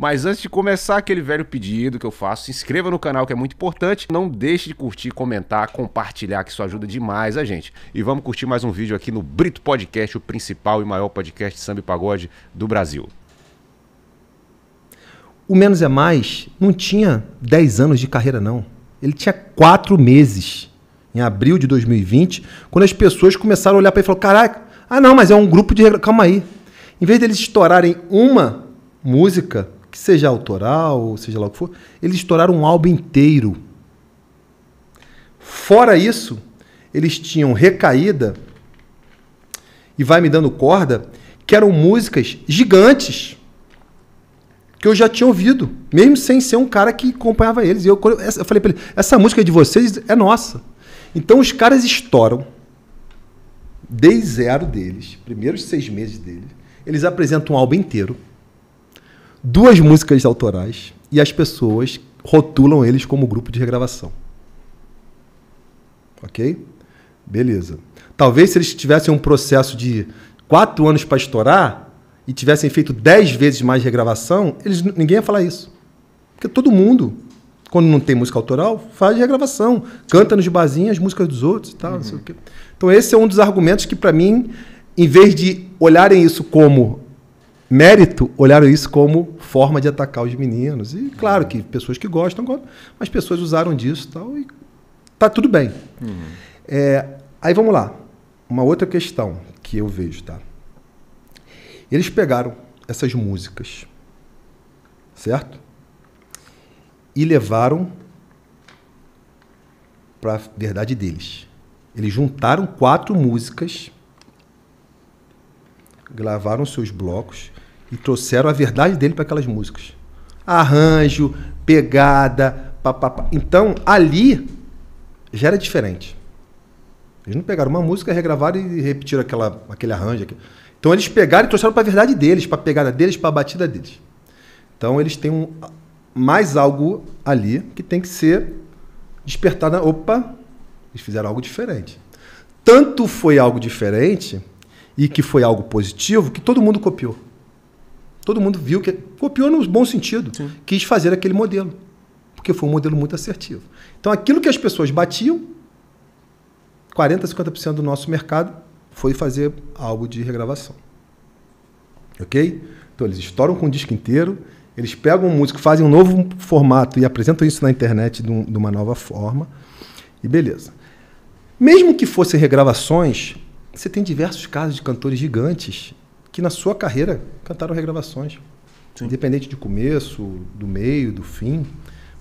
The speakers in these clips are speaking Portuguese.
Mas antes de começar, aquele velho pedido que eu faço, se inscreva no canal que é muito importante. Não deixe de curtir, comentar, compartilhar, que isso ajuda demais a gente. E vamos curtir mais um vídeo aqui no Brito Podcast, o principal e maior podcast de samba e pagode do Brasil. O Menos é Mais não tinha 10 anos de carreira, não. Ele tinha 4 meses, em abril de 2020, quando as pessoas começaram a olhar para ele e falaram: caraca, ah não, mas é um grupo de. Calma aí. Em vez deles estourarem uma música, que seja autoral, seja lá o que for, eles estouraram um álbum inteiro. Fora isso, eles tinham Recaída e Vai Me Dando Corda, que eram músicas gigantes que eu já tinha ouvido, mesmo sem ser um cara que acompanhava eles. Eu, eu falei para ele: essa música de vocês é nossa. Então os caras estouram. desde zero deles, primeiros seis meses deles. Eles apresentam um álbum inteiro duas músicas autorais e as pessoas rotulam eles como grupo de regravação. Ok? Beleza. Talvez se eles tivessem um processo de quatro anos para estourar e tivessem feito dez vezes mais regravação, eles, ninguém ia falar isso. Porque todo mundo, quando não tem música autoral, faz regravação. Canta nos barzinhos as músicas dos outros e tal, uhum. não sei o uhum. quê. Então esse é um dos argumentos que, para mim, em vez de olharem isso como mérito olharam isso como forma de atacar os meninos. E claro que pessoas que gostam, mas pessoas usaram disso tal, e tá tudo bem. Uhum. É, aí vamos lá. Uma outra questão que eu vejo, tá? Eles pegaram essas músicas, certo? E levaram para a verdade deles. Eles juntaram quatro músicas gravaram seus blocos e trouxeram a verdade dele para aquelas músicas. Arranjo, pegada, papapá. Então, ali já era diferente. Eles não pegaram uma música, regravaram e repetiram aquela, aquele arranjo. Aquele... Então, eles pegaram e trouxeram para a verdade deles, para a pegada deles, para a batida deles. Então, eles têm um, mais algo ali que tem que ser despertado. Opa, eles fizeram algo diferente. Tanto foi algo diferente e que foi algo positivo que todo mundo copiou. Todo mundo viu que copiou no bom sentido, Sim. quis fazer aquele modelo, porque foi um modelo muito assertivo. Então, aquilo que as pessoas batiam, 40, 50% do nosso mercado foi fazer algo de regravação. Ok? Então, eles estouram com o disco inteiro, eles pegam um músico, fazem um novo formato e apresentam isso na internet de, um, de uma nova forma, e beleza. Mesmo que fossem regravações, você tem diversos casos de cantores gigantes que na sua carreira cantaram regravações. Sim. Independente de começo, do meio, do fim.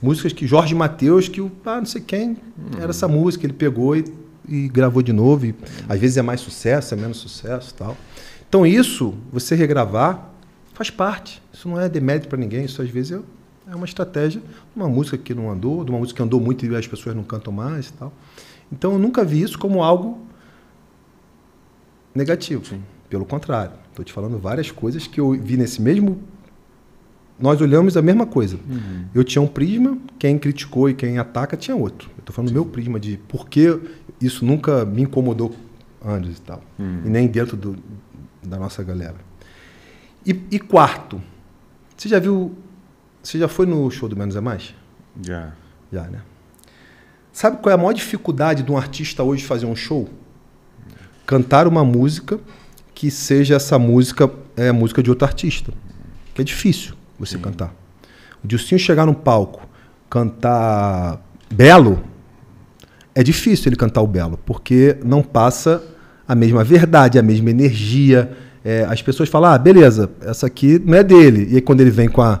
Músicas que Jorge Mateus que o ah, não sei quem, hum. era essa música, ele pegou e, e gravou de novo. E, às vezes é mais sucesso, é menos sucesso tal. Então isso, você regravar, faz parte. Isso não é demérito para ninguém, isso às vezes é é uma estratégia uma música que não andou, de uma música que andou muito e as pessoas não cantam mais e tal. Então eu nunca vi isso como algo negativo. Sim. Pelo contrário, estou te falando várias coisas que eu vi nesse mesmo. Nós olhamos a mesma coisa. Uhum. Eu tinha um prisma, quem criticou e quem ataca tinha outro. Eu estou falando Sim. do meu prisma de por que isso nunca me incomodou antes e tal. Uhum. E nem dentro do, da nossa galera. E, e, quarto, você já viu. Você já foi no show do Menos é Mais? Já. Já, né? Sabe qual é a maior dificuldade de um artista hoje fazer um show? Cantar uma música que seja essa música é música de outro artista. Que é difícil você Sim. cantar. O Dilcinho chegar no palco, cantar belo, é difícil ele cantar o belo, porque não passa a mesma verdade, a mesma energia. É, as pessoas falam, ah, beleza, essa aqui não é dele. E aí quando ele vem com a